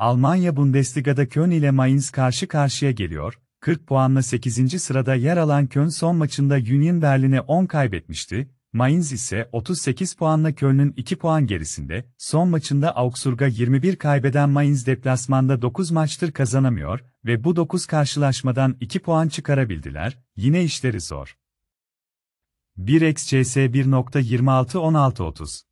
Almanya Bundesliga'da Köln ile Mainz karşı karşıya geliyor, 40 puanla 8. sırada yer alan Köln son maçında Union Berlin'e 10 kaybetmişti, Mainz ise 38 puanla Köln'ün 2 puan gerisinde, son maçında Augsburg'a 21 kaybeden Mainz deplasmanda 9 maçtır kazanamıyor ve bu 9 karşılaşmadan 2 puan çıkarabildiler, yine işleri zor. 1 xcs 1.26 16.30